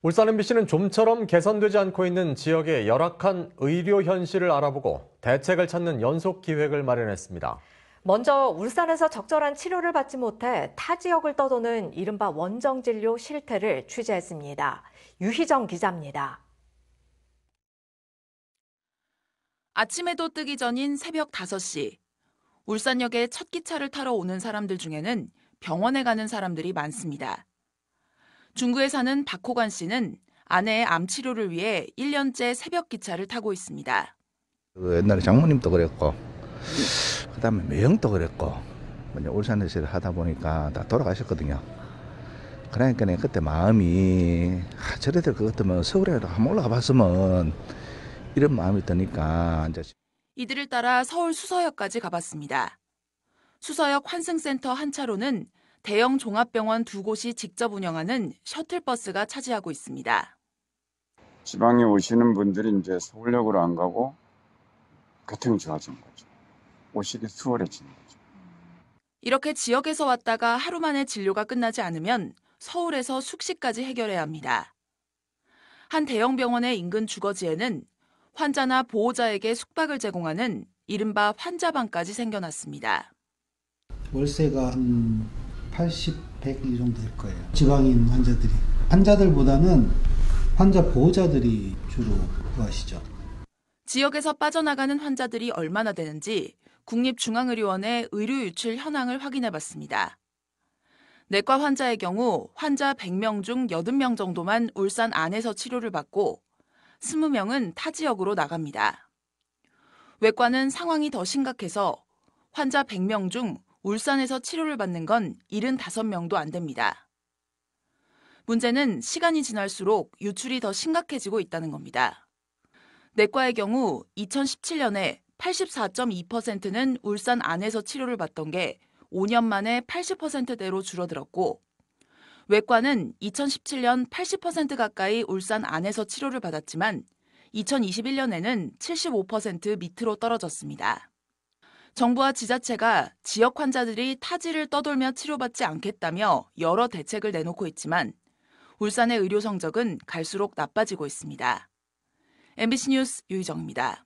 울산 MBC는 좀처럼 개선되지 않고 있는 지역의 열악한 의료 현실을 알아보고 대책을 찾는 연속 기획을 마련했습니다. 먼저 울산에서 적절한 치료를 받지 못해 타 지역을 떠도는 이른바 원정 진료 실태를 취재했습니다. 유희정 기자입니다. 아침에도 뜨기 전인 새벽 5시 울산역에 첫 기차를 타러 오는 사람들 중에는 병원에 가는 사람들이 많습니다. 중구에 사는 박호관 씨는 아내의 암 치료를 위해 1년째 새벽 기차를 타고 있습니다. 그 옛날에 장모님도 그랬고 그다음에 매형도 그랬고 먼저 울산에서 하다 보니까 다 돌아가셨거든요. 그러니까 그때 마음이 아, 저래들 그것때문 서울에 한번 올라가 봤으면 이런 마음이 드니까 이제 이들을 따라 서울 수서역까지 가봤습니다. 수서역 환승센터 한 차로는 대형 종합병원 두 곳이 직접 운영하는 셔틀버스가 차지하고 있습니다. 지방에 오시는 분들이 이제 서울역으로 안 가고 교통이 좋아진 거죠. 오시기 수월해지는 거죠. 이렇게 지역에서 왔다가 하루 만에 진료가 끝나지 않으면 서울에서 숙식까지 해결해야 합니다. 한 대형 병원의 인근 주거지에는 환자나 보호자에게 숙박을 제공하는 이른바 환자방까지 생겨났습니다. 월세가 한 80, 100이 정도 될 거예요. 지방인 환자들이. 환자들보다는 환자 보호자들이 주로 구하시죠. 지역에서 빠져나가는 환자들이 얼마나 되는지 국립중앙의료원의 의료 유출 현황을 확인해 봤습니다. 내과 환자의 경우 환자 100명 중 80명 정도만 울산 안에서 치료를 받고 20명은 타 지역으로 나갑니다. 외과는 상황이 더 심각해서 환자 100명 중 울산에서 치료를 받는 건 75명도 안 됩니다. 문제는 시간이 지날수록 유출이 더 심각해지고 있다는 겁니다. 내과의 경우 2017년에 84.2%는 울산 안에서 치료를 받던 게 5년 만에 80%대로 줄어들었고, 외과는 2017년 80% 가까이 울산 안에서 치료를 받았지만 2021년에는 75% 밑으로 떨어졌습니다. 정부와 지자체가 지역 환자들이 타지를 떠돌며 치료받지 않겠다며 여러 대책을 내놓고 있지만 울산의 의료 성적은 갈수록 나빠지고 있습니다. MBC 뉴스 유희정입니다.